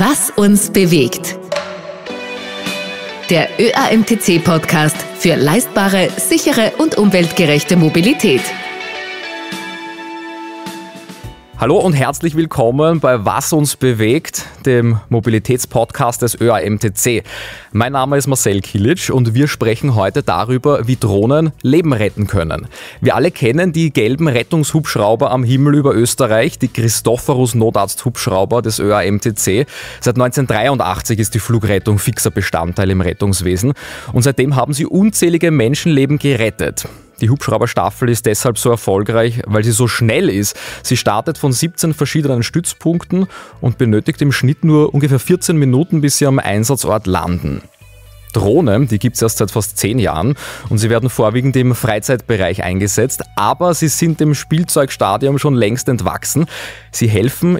Was uns bewegt. Der ÖAMTC-Podcast für leistbare, sichere und umweltgerechte Mobilität. Hallo und herzlich willkommen bei Was uns bewegt, dem Mobilitätspodcast des ÖAMTC. Mein Name ist Marcel Kilic und wir sprechen heute darüber, wie Drohnen Leben retten können. Wir alle kennen die gelben Rettungshubschrauber am Himmel über Österreich, die Christophorus Notarzt Hubschrauber des ÖAMTC. Seit 1983 ist die Flugrettung fixer Bestandteil im Rettungswesen und seitdem haben sie unzählige Menschenleben gerettet. Die Hubschrauberstaffel ist deshalb so erfolgreich, weil sie so schnell ist. Sie startet von 17 verschiedenen Stützpunkten und benötigt im Schnitt nur ungefähr 14 Minuten, bis sie am Einsatzort landen. Drohnen, die gibt es erst seit fast zehn Jahren und sie werden vorwiegend im Freizeitbereich eingesetzt, aber sie sind dem Spielzeugstadium schon längst entwachsen. Sie helfen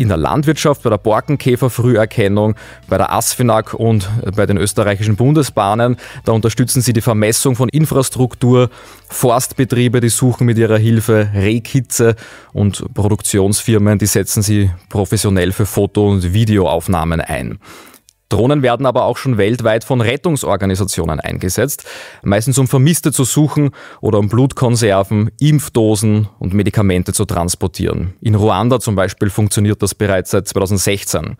in der Landwirtschaft, bei der Borkenkäferfrüherkennung, bei der ASFINAG und bei den österreichischen Bundesbahnen. Da unterstützen sie die Vermessung von Infrastruktur, Forstbetriebe, die suchen mit ihrer Hilfe Rehkitze und Produktionsfirmen, die setzen sie professionell für Foto- und Videoaufnahmen ein. Drohnen werden aber auch schon weltweit von Rettungsorganisationen eingesetzt, meistens um Vermisste zu suchen oder um Blutkonserven, Impfdosen und Medikamente zu transportieren. In Ruanda zum Beispiel funktioniert das bereits seit 2016.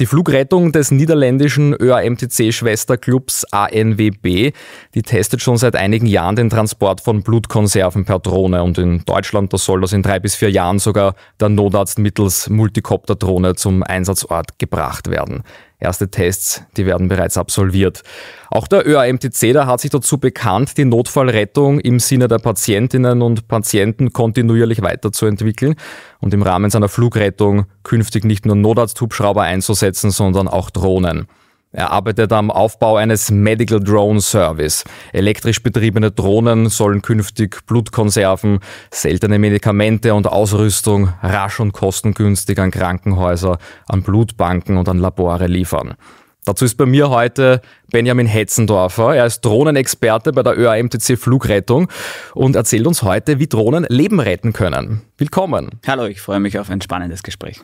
Die Flugrettung des niederländischen ÖAMTC-Schwesterclubs ANWB, die testet schon seit einigen Jahren den Transport von Blutkonserven per Drohne und in Deutschland, das soll das in drei bis vier Jahren sogar der Notarzt mittels Multikopterdrohne zum Einsatzort gebracht werden. Erste Tests, die werden bereits absolviert. Auch der ÖAMTC da hat sich dazu bekannt, die Notfallrettung im Sinne der Patientinnen und Patienten kontinuierlich weiterzuentwickeln und im Rahmen seiner Flugrettung künftig nicht nur Notarzt-Hubschrauber einzusetzen, sondern auch Drohnen. Er arbeitet am Aufbau eines Medical Drone Service. Elektrisch betriebene Drohnen sollen künftig Blutkonserven, seltene Medikamente und Ausrüstung rasch und kostengünstig an Krankenhäuser, an Blutbanken und an Labore liefern. Dazu ist bei mir heute Benjamin Hetzendorfer. Er ist Drohnenexperte bei der ÖAMTC Flugrettung und erzählt uns heute, wie Drohnen Leben retten können. Willkommen. Hallo, ich freue mich auf ein spannendes Gespräch.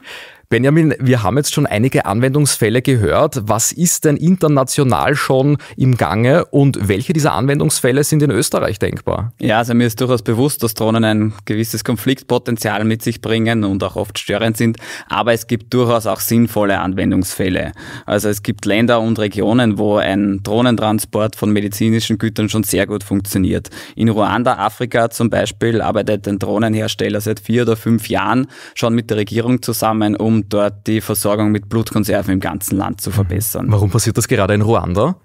Benjamin, wir haben jetzt schon einige Anwendungsfälle gehört. Was ist denn international schon im Gange und welche dieser Anwendungsfälle sind in Österreich denkbar? Ja, also mir ist durchaus bewusst, dass Drohnen ein gewisses Konfliktpotenzial mit sich bringen und auch oft störend sind, aber es gibt durchaus auch sinnvolle Anwendungsfälle. Also es gibt Länder und Regionen, wo ein Drohnentransport von medizinischen Gütern schon sehr gut funktioniert. In Ruanda, Afrika zum Beispiel, arbeitet ein Drohnenhersteller seit vier oder fünf Jahren schon mit der Regierung zusammen, um um dort die Versorgung mit Blutkonserven im ganzen Land zu verbessern. Warum passiert das gerade in Ruanda?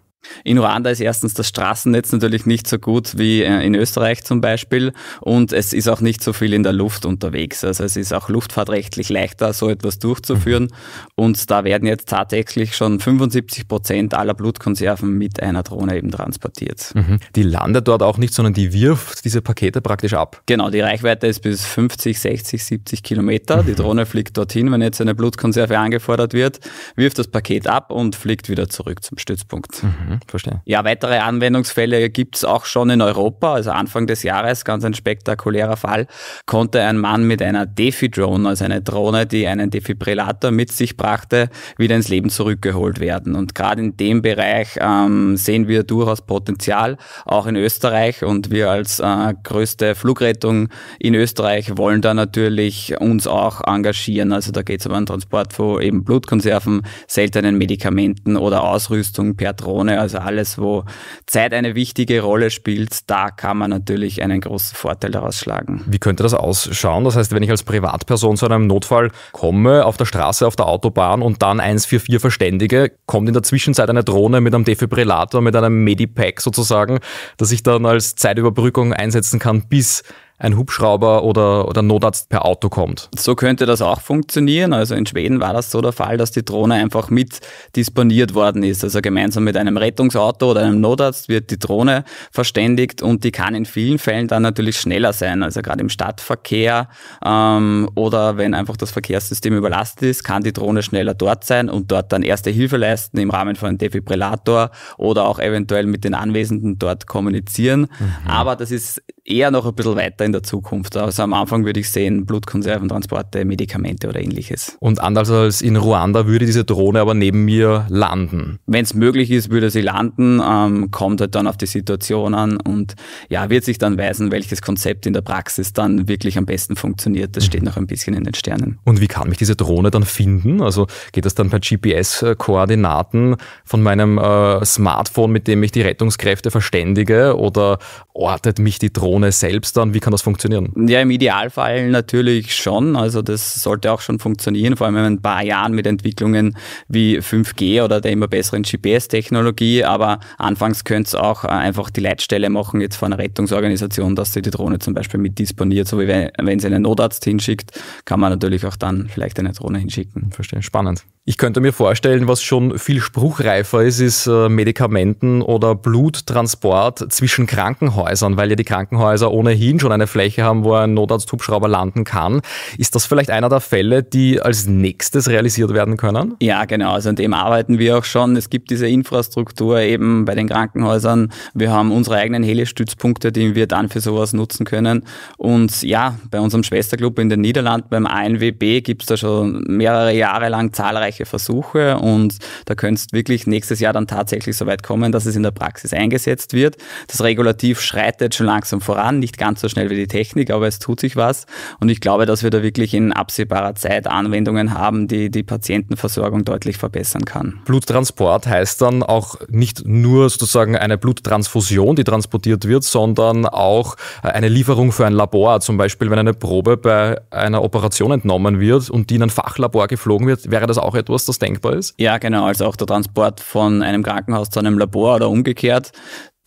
In Ruanda ist erstens das Straßennetz natürlich nicht so gut wie äh, in Österreich zum Beispiel und es ist auch nicht so viel in der Luft unterwegs. Also es ist auch luftfahrtrechtlich leichter, so etwas durchzuführen mhm. und da werden jetzt tatsächlich schon 75 Prozent aller Blutkonserven mit einer Drohne eben transportiert. Mhm. Die landet dort auch nicht, sondern die wirft diese Pakete praktisch ab. Genau, die Reichweite ist bis 50, 60, 70 Kilometer. Die mhm. Drohne fliegt dorthin, wenn jetzt eine Blutkonserve angefordert wird, wirft das Paket ab und fliegt wieder zurück zum Stützpunkt. Mhm, verstehe. Ja, weitere Anwendungsfälle gibt es auch schon in Europa. Also Anfang des Jahres, ganz ein spektakulärer Fall, konnte ein Mann mit einer Defi-Drone, also einer Drohne, die einen Defibrillator mit sich brachte, wieder ins Leben zurückgeholt werden. Und gerade in dem Bereich ähm, sehen wir durchaus Potenzial, auch in Österreich. Und wir als äh, größte Flugrettung in Österreich wollen da natürlich uns auch engagieren. Also da geht es um einen Transport von eben Blutkonserven, seltenen Medikamenten oder Ausrüstung per Drohne also alles, wo Zeit eine wichtige Rolle spielt, da kann man natürlich einen großen Vorteil daraus schlagen. Wie könnte das ausschauen? Das heißt, wenn ich als Privatperson zu einem Notfall komme, auf der Straße, auf der Autobahn und dann 144 verständige, kommt in der Zwischenzeit eine Drohne mit einem Defibrillator, mit einem Medipack sozusagen, dass ich dann als Zeitüberbrückung einsetzen kann, bis ein Hubschrauber oder, oder Notarzt per Auto kommt. So könnte das auch funktionieren. Also in Schweden war das so der Fall, dass die Drohne einfach mit disponiert worden ist. Also gemeinsam mit einem Rettungsauto oder einem Notarzt wird die Drohne verständigt und die kann in vielen Fällen dann natürlich schneller sein. Also gerade im Stadtverkehr ähm, oder wenn einfach das Verkehrssystem überlastet ist, kann die Drohne schneller dort sein und dort dann erste Hilfe leisten im Rahmen von einem Defibrillator oder auch eventuell mit den Anwesenden dort kommunizieren. Mhm. Aber das ist eher noch ein bisschen weiter in der Zukunft. Also am Anfang würde ich sehen, Blutkonserventransporte, Medikamente oder ähnliches. Und anders als in Ruanda würde diese Drohne aber neben mir landen. Wenn es möglich ist, würde sie landen, ähm, kommt halt dann auf die Situation an und ja, wird sich dann weisen, welches Konzept in der Praxis dann wirklich am besten funktioniert. Das mhm. steht noch ein bisschen in den Sternen. Und wie kann mich diese Drohne dann finden? Also geht das dann per GPS-Koordinaten von meinem äh, Smartphone, mit dem ich die Rettungskräfte verständige oder ortet mich die Drohne selbst dann? Wie kann das das funktionieren? Ja, im Idealfall natürlich schon. Also das sollte auch schon funktionieren, vor allem in ein paar Jahren mit Entwicklungen wie 5G oder der immer besseren GPS-Technologie. Aber anfangs könnte es auch äh, einfach die Leitstelle machen, jetzt von einer Rettungsorganisation, dass sie die Drohne zum Beispiel mit disponiert. So wie wenn, wenn sie einen Notarzt hinschickt, kann man natürlich auch dann vielleicht eine Drohne hinschicken. Verstehe, spannend. Ich könnte mir vorstellen, was schon viel spruchreifer ist, ist äh, Medikamenten- oder Bluttransport zwischen Krankenhäusern, weil ja die Krankenhäuser ohnehin schon eine Fläche haben, wo ein Notarzt-Hubschrauber landen kann. Ist das vielleicht einer der Fälle, die als nächstes realisiert werden können? Ja, genau. Also an dem arbeiten wir auch schon. Es gibt diese Infrastruktur eben bei den Krankenhäusern. Wir haben unsere eigenen Helestützpunkte, die wir dann für sowas nutzen können. Und ja, bei unserem Schwesterclub in den Niederlanden, beim ANWB, gibt es da schon mehrere Jahre lang zahlreiche erfolgreiche Versuche und da könntest es wirklich nächstes Jahr dann tatsächlich so weit kommen, dass es in der Praxis eingesetzt wird. Das Regulativ schreitet schon langsam voran, nicht ganz so schnell wie die Technik, aber es tut sich was und ich glaube, dass wir da wirklich in absehbarer Zeit Anwendungen haben, die die Patientenversorgung deutlich verbessern kann. Bluttransport heißt dann auch nicht nur sozusagen eine Bluttransfusion, die transportiert wird, sondern auch eine Lieferung für ein Labor. Zum Beispiel, wenn eine Probe bei einer Operation entnommen wird und die in ein Fachlabor geflogen wird, wäre das auch etwas, was das denkbar ist? Ja, genau. Also auch der Transport von einem Krankenhaus zu einem Labor oder umgekehrt,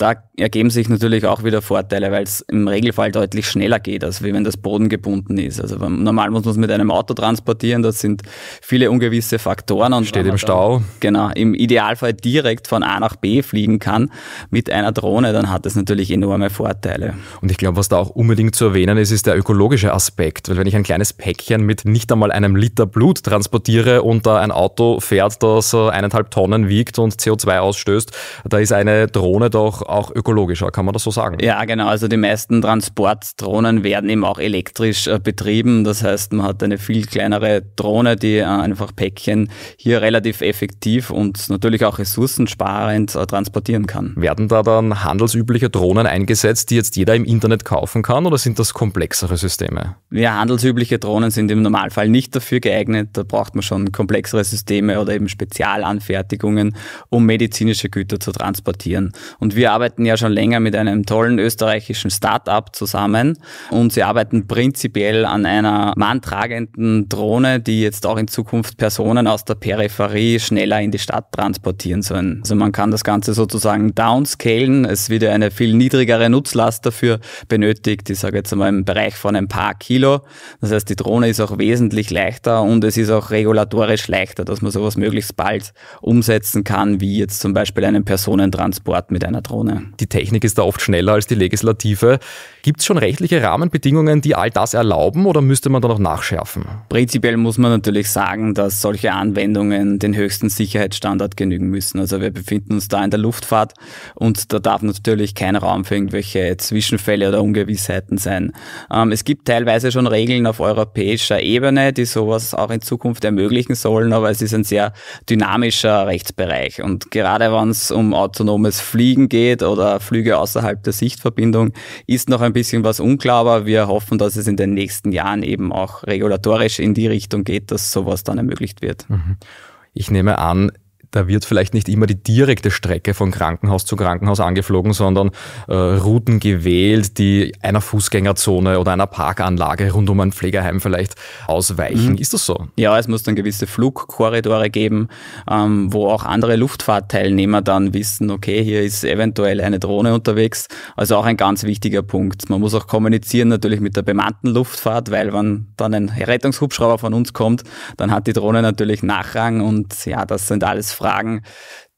da ergeben sich natürlich auch wieder Vorteile, weil es im Regelfall deutlich schneller geht, als wenn das Boden gebunden ist. Also normal muss man es mit einem Auto transportieren, das sind viele ungewisse Faktoren. Und Steht im Stau. Dann, genau, im Idealfall direkt von A nach B fliegen kann mit einer Drohne, dann hat das natürlich enorme Vorteile. Und ich glaube, was da auch unbedingt zu erwähnen ist, ist der ökologische Aspekt. Weil wenn ich ein kleines Päckchen mit nicht einmal einem Liter Blut transportiere und da ein Auto fährt, das äh, eineinhalb Tonnen wiegt und CO2 ausstößt, da ist eine Drohne doch auch ökologischer, kann man das so sagen? Ja, genau. Also die meisten Transportdrohnen werden eben auch elektrisch äh, betrieben. Das heißt, man hat eine viel kleinere Drohne, die äh, einfach Päckchen hier relativ effektiv und natürlich auch ressourcensparend äh, transportieren kann. Werden da dann handelsübliche Drohnen eingesetzt, die jetzt jeder im Internet kaufen kann oder sind das komplexere Systeme? Ja, handelsübliche Drohnen sind im Normalfall nicht dafür geeignet. Da braucht man schon komplexere Systeme oder eben Spezialanfertigungen, um medizinische Güter zu transportieren. Und wir wir arbeiten ja schon länger mit einem tollen österreichischen Start-up zusammen und sie arbeiten prinzipiell an einer manntragenden Drohne, die jetzt auch in Zukunft Personen aus der Peripherie schneller in die Stadt transportieren sollen. Also man kann das Ganze sozusagen downscalen. Es wird eine viel niedrigere Nutzlast dafür benötigt. Ich sage jetzt einmal im Bereich von ein paar Kilo. Das heißt, die Drohne ist auch wesentlich leichter und es ist auch regulatorisch leichter, dass man sowas möglichst bald umsetzen kann, wie jetzt zum Beispiel einen Personentransport mit einer Drohne ohne. Die Technik ist da oft schneller als die Legislative. Gibt es schon rechtliche Rahmenbedingungen, die all das erlauben oder müsste man da noch nachschärfen? Prinzipiell muss man natürlich sagen, dass solche Anwendungen den höchsten Sicherheitsstandard genügen müssen. Also wir befinden uns da in der Luftfahrt und da darf natürlich kein Raum für irgendwelche Zwischenfälle oder Ungewissheiten sein. Ähm, es gibt teilweise schon Regeln auf europäischer Ebene, die sowas auch in Zukunft ermöglichen sollen, aber es ist ein sehr dynamischer Rechtsbereich und gerade wenn es um autonomes Fliegen geht, geht oder Flüge außerhalb der Sichtverbindung, ist noch ein bisschen was unklar, aber wir hoffen, dass es in den nächsten Jahren eben auch regulatorisch in die Richtung geht, dass sowas dann ermöglicht wird. Mhm. Ich nehme an, da wird vielleicht nicht immer die direkte Strecke von Krankenhaus zu Krankenhaus angeflogen, sondern äh, Routen gewählt, die einer Fußgängerzone oder einer Parkanlage rund um ein Pflegeheim vielleicht ausweichen. Mhm. Ist das so? Ja, es muss dann gewisse Flugkorridore geben, ähm, wo auch andere Luftfahrtteilnehmer dann wissen, okay, hier ist eventuell eine Drohne unterwegs. Also auch ein ganz wichtiger Punkt. Man muss auch kommunizieren natürlich mit der bemannten Luftfahrt, weil wenn dann ein Rettungshubschrauber von uns kommt, dann hat die Drohne natürlich Nachrang und ja, das sind alles Fragen,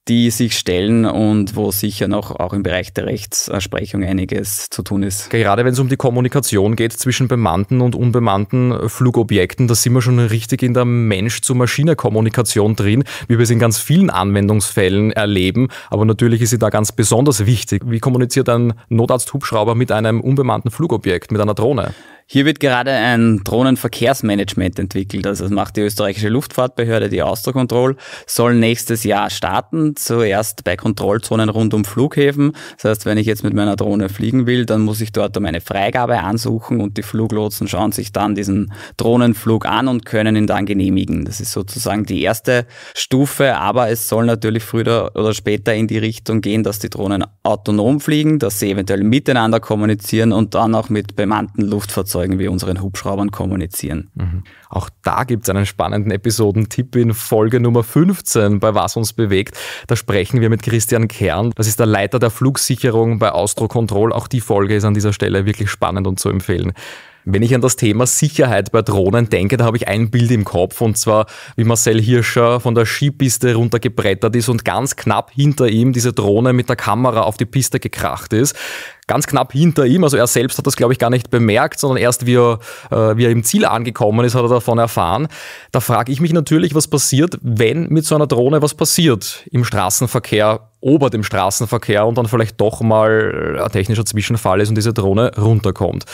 die sich stellen und wo sicher noch auch im Bereich der Rechtsersprechung einiges zu tun ist. Gerade wenn es um die Kommunikation geht zwischen bemannten und unbemannten Flugobjekten, da sind wir schon richtig in der Mensch-zu-Maschine-Kommunikation drin, wie wir es in ganz vielen Anwendungsfällen erleben. Aber natürlich ist sie da ganz besonders wichtig. Wie kommuniziert ein Notarzt-Hubschrauber mit einem unbemannten Flugobjekt, mit einer Drohne? Hier wird gerade ein Drohnenverkehrsmanagement entwickelt. Also das macht die österreichische Luftfahrtbehörde, die Austrocontrol, soll nächstes Jahr starten. Zuerst bei Kontrollzonen rund um Flughäfen. Das heißt, wenn ich jetzt mit meiner Drohne fliegen will, dann muss ich dort um eine Freigabe ansuchen und die Fluglotsen schauen sich dann diesen Drohnenflug an und können ihn dann genehmigen. Das ist sozusagen die erste Stufe, aber es soll natürlich früher oder später in die Richtung gehen, dass die Drohnen autonom fliegen, dass sie eventuell miteinander kommunizieren und dann auch mit bemannten Luftfahrzeugen Flugzeugen wie unseren Hubschraubern kommunizieren. Mhm. Auch da gibt es einen spannenden Episodentipp in Folge Nummer 15 bei Was uns bewegt. Da sprechen wir mit Christian Kern. Das ist der Leiter der Flugsicherung bei Austro Control. Auch die Folge ist an dieser Stelle wirklich spannend und zu empfehlen. Wenn ich an das Thema Sicherheit bei Drohnen denke, da habe ich ein Bild im Kopf und zwar, wie Marcel Hirscher von der Skipiste runtergebrettert ist und ganz knapp hinter ihm diese Drohne mit der Kamera auf die Piste gekracht ist ganz knapp hinter ihm. Also er selbst hat das, glaube ich, gar nicht bemerkt, sondern erst wie er, äh, wie er im Ziel angekommen ist, hat er davon erfahren. Da frage ich mich natürlich, was passiert, wenn mit so einer Drohne was passiert im Straßenverkehr, ober dem Straßenverkehr und dann vielleicht doch mal ein technischer Zwischenfall ist und diese Drohne runterkommt.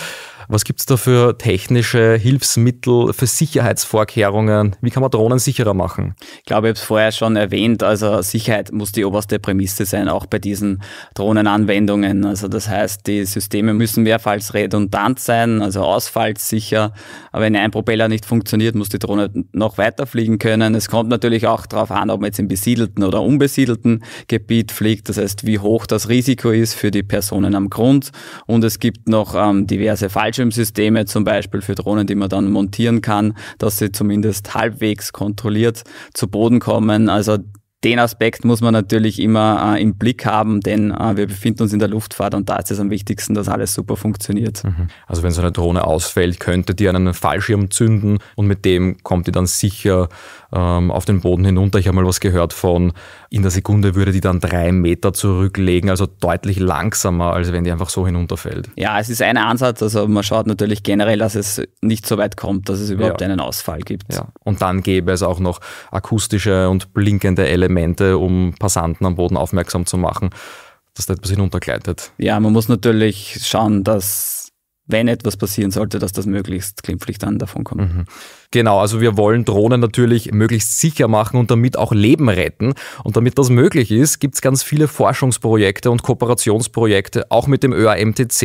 Was gibt es da für technische Hilfsmittel, für Sicherheitsvorkehrungen? Wie kann man Drohnen sicherer machen? Ich glaube, ich habe es vorher schon erwähnt. Also Sicherheit muss die oberste Prämisse sein, auch bei diesen Drohnenanwendungen. Also das heißt, die Systeme müssen mehrfach redundant sein, also ausfallsicher. Aber wenn ein Propeller nicht funktioniert, muss die Drohne noch weiter fliegen können. Es kommt natürlich auch darauf an, ob man jetzt im besiedelten oder unbesiedelten Gebiet fliegt. Das heißt, wie hoch das Risiko ist für die Personen am Grund. Und es gibt noch ähm, diverse falsche Bildschirmsysteme zum Beispiel für Drohnen, die man dann montieren kann, dass sie zumindest halbwegs kontrolliert zu Boden kommen. Also den Aspekt muss man natürlich immer äh, im Blick haben, denn äh, wir befinden uns in der Luftfahrt und da ist es am wichtigsten, dass alles super funktioniert. Mhm. Also wenn so eine Drohne ausfällt, könnte die einen Fallschirm zünden und mit dem kommt die dann sicher ähm, auf den Boden hinunter. Ich habe mal was gehört von in der Sekunde würde die dann drei Meter zurücklegen, also deutlich langsamer, als wenn die einfach so hinunterfällt. Ja, es ist ein Ansatz. Also man schaut natürlich generell, dass es nicht so weit kommt, dass es überhaupt ja. einen Ausfall gibt. Ja. Und dann gäbe es auch noch akustische und blinkende Elemente, um Passanten am Boden aufmerksam zu machen, dass da etwas hinuntergleitet. Ja, man muss natürlich schauen, dass wenn etwas passieren sollte, dass das möglichst glimpflich dann davon kommt. Mhm. Genau, also wir wollen Drohnen natürlich möglichst sicher machen und damit auch Leben retten. Und damit das möglich ist, gibt es ganz viele Forschungsprojekte und Kooperationsprojekte, auch mit dem ÖAMTC.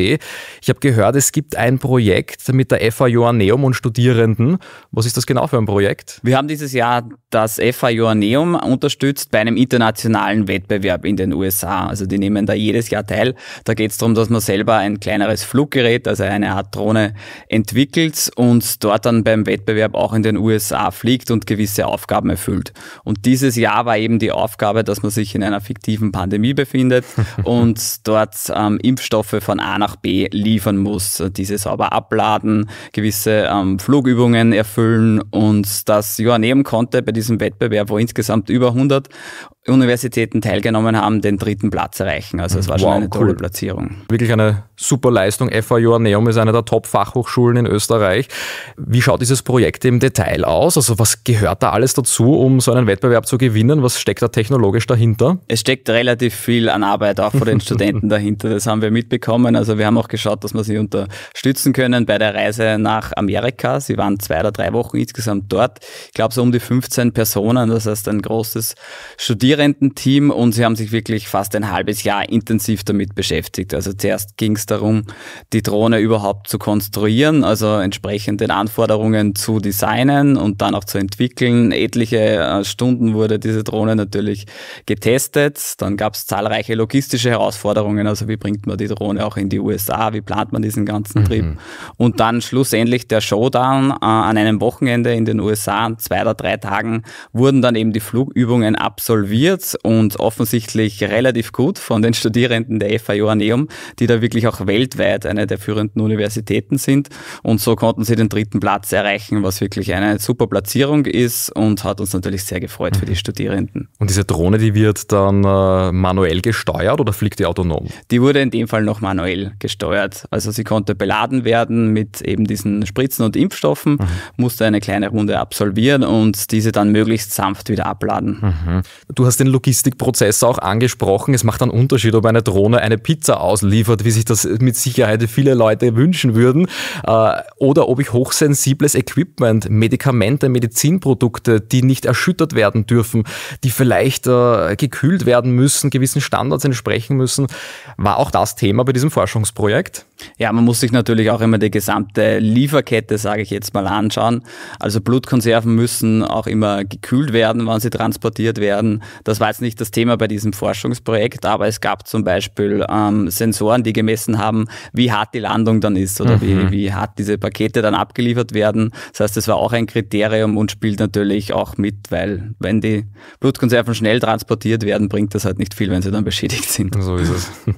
Ich habe gehört, es gibt ein Projekt mit der FA Joanneum und Studierenden. Was ist das genau für ein Projekt? Wir haben dieses Jahr das FA Joanneum unterstützt bei einem internationalen Wettbewerb in den USA. Also die nehmen da jedes Jahr teil. Da geht es darum, dass man selber ein kleineres Fluggerät, also ein eine Art Drohne entwickelt und dort dann beim Wettbewerb auch in den USA fliegt und gewisse Aufgaben erfüllt. Und dieses Jahr war eben die Aufgabe, dass man sich in einer fiktiven Pandemie befindet und dort ähm, Impfstoffe von A nach B liefern muss, diese sauber abladen, gewisse ähm, Flugübungen erfüllen und das ja nehmen konnte bei diesem Wettbewerb, wo insgesamt über 100 Universitäten teilgenommen haben, den dritten Platz erreichen. Also es war wow, schon eine tolle cool. Platzierung. Wirklich eine super Leistung. FAU Arneum ist eine der Top-Fachhochschulen in Österreich. Wie schaut dieses Projekt im Detail aus? Also was gehört da alles dazu, um so einen Wettbewerb zu gewinnen? Was steckt da technologisch dahinter? Es steckt relativ viel an Arbeit auch von den Studenten dahinter. Das haben wir mitbekommen. Also wir haben auch geschaut, dass wir sie unterstützen können bei der Reise nach Amerika. Sie waren zwei oder drei Wochen insgesamt dort. Ich glaube so um die 15 Personen. Das heißt ein großes Studieren konzipierenden Team und sie haben sich wirklich fast ein halbes Jahr intensiv damit beschäftigt. Also zuerst ging es darum, die Drohne überhaupt zu konstruieren, also entsprechend den Anforderungen zu designen und dann auch zu entwickeln. Etliche äh, Stunden wurde diese Drohne natürlich getestet. Dann gab es zahlreiche logistische Herausforderungen, also wie bringt man die Drohne auch in die USA, wie plant man diesen ganzen mhm. Trip. Und dann schlussendlich der Showdown äh, an einem Wochenende in den USA, an zwei oder drei Tagen, wurden dann eben die Flugübungen absolviert akzeptiert und offensichtlich relativ gut von den Studierenden der FA Joanneum, die da wirklich auch weltweit eine der führenden Universitäten sind. Und so konnten sie den dritten Platz erreichen, was wirklich eine super Platzierung ist und hat uns natürlich sehr gefreut für die Studierenden. Und diese Drohne, die wird dann äh, manuell gesteuert oder fliegt die autonom? Die wurde in dem Fall noch manuell gesteuert. Also sie konnte beladen werden mit eben diesen Spritzen und Impfstoffen, mhm. musste eine kleine Runde absolvieren und diese dann möglichst sanft wieder abladen. Mhm. Du hast hast den Logistikprozess auch angesprochen. Es macht einen Unterschied, ob eine Drohne eine Pizza ausliefert, wie sich das mit Sicherheit viele Leute wünschen würden, äh, oder ob ich hochsensibles Equipment, Medikamente, Medizinprodukte, die nicht erschüttert werden dürfen, die vielleicht äh, gekühlt werden müssen, gewissen Standards entsprechen müssen. War auch das Thema bei diesem Forschungsprojekt? Ja, man muss sich natürlich auch immer die gesamte Lieferkette, sage ich jetzt mal, anschauen. Also Blutkonserven müssen auch immer gekühlt werden, wann sie transportiert werden. Das war jetzt nicht das Thema bei diesem Forschungsprojekt, aber es gab zum Beispiel ähm, Sensoren, die gemessen haben, wie hart die Landung dann ist oder mhm. wie, wie hart diese Pakete dann abgeliefert werden. Das heißt, das war auch ein Kriterium und spielt natürlich auch mit, weil wenn die Blutkonserven schnell transportiert werden, bringt das halt nicht viel, wenn sie dann beschädigt sind. So ist es.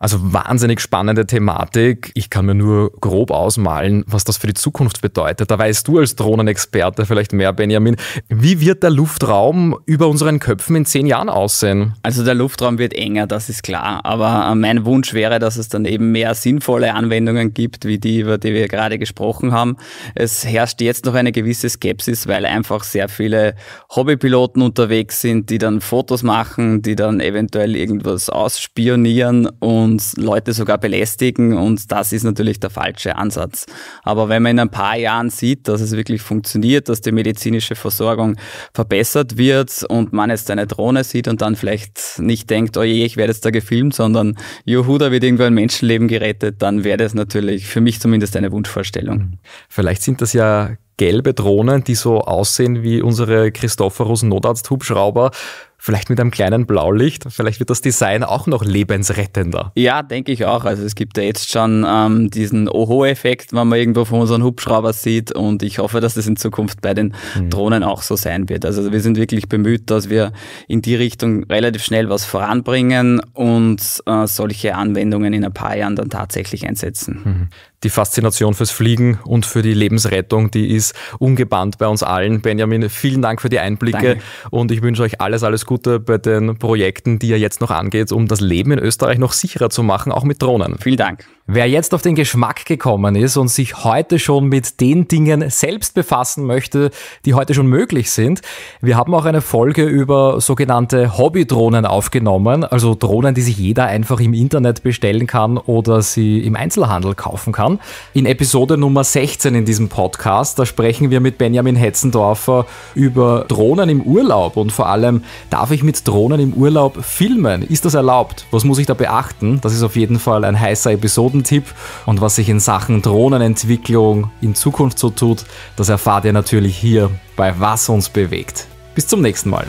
Also wahnsinnig spannende Thematik. Ich kann mir nur grob ausmalen, was das für die Zukunft bedeutet. Da weißt du als Drohnenexperte vielleicht mehr, Benjamin. Wie wird der Luftraum über unseren Köpfen in zehn Jahren aussehen? Also der Luftraum wird enger, das ist klar. Aber äh, mein Wunsch wäre, dass es dann eben mehr sinnvolle Anwendungen gibt, wie die, über die wir gerade gesprochen haben. Es herrscht jetzt noch eine gewisse Skepsis, weil einfach sehr viele Hobbypiloten unterwegs sind, die dann Fotos machen, die dann eventuell irgendwas ausspionieren und und Leute sogar belästigen und das ist natürlich der falsche Ansatz. Aber wenn man in ein paar Jahren sieht, dass es wirklich funktioniert, dass die medizinische Versorgung verbessert wird und man jetzt eine Drohne sieht und dann vielleicht nicht denkt, oh je, ich werde jetzt da gefilmt, sondern juhu, da wird irgendwo ein Menschenleben gerettet, dann wäre das natürlich für mich zumindest eine Wunschvorstellung. Vielleicht sind das ja gelbe Drohnen, die so aussehen wie unsere Christophorus Notarzt-Hubschrauber vielleicht mit einem kleinen Blaulicht, vielleicht wird das Design auch noch lebensrettender. Ja, denke ich auch. Also es gibt ja jetzt schon ähm, diesen Oho-Effekt, wenn man irgendwo von unseren Hubschrauber sieht und ich hoffe, dass das in Zukunft bei den mhm. Drohnen auch so sein wird. Also wir sind wirklich bemüht, dass wir in die Richtung relativ schnell was voranbringen und äh, solche Anwendungen in ein paar Jahren dann tatsächlich einsetzen. Mhm. Die Faszination fürs Fliegen und für die Lebensrettung, die ist ungebannt bei uns allen. Benjamin, vielen Dank für die Einblicke Danke. und ich wünsche euch alles, alles Gute bei den Projekten, die ihr jetzt noch angeht, um das Leben in Österreich noch sicherer zu machen, auch mit Drohnen. Vielen Dank. Wer jetzt auf den Geschmack gekommen ist und sich heute schon mit den Dingen selbst befassen möchte, die heute schon möglich sind, wir haben auch eine Folge über sogenannte Hobbydrohnen aufgenommen, also Drohnen, die sich jeder einfach im Internet bestellen kann oder sie im Einzelhandel kaufen kann. In Episode Nummer 16 in diesem Podcast, da sprechen wir mit Benjamin Hetzendorfer über Drohnen im Urlaub und vor allem, darf ich mit Drohnen im Urlaub filmen? Ist das erlaubt? Was muss ich da beachten? Das ist auf jeden Fall ein heißer Episoden Tipp. Und was sich in Sachen Drohnenentwicklung in Zukunft so tut, das erfahrt ihr natürlich hier bei Was uns bewegt. Bis zum nächsten Mal.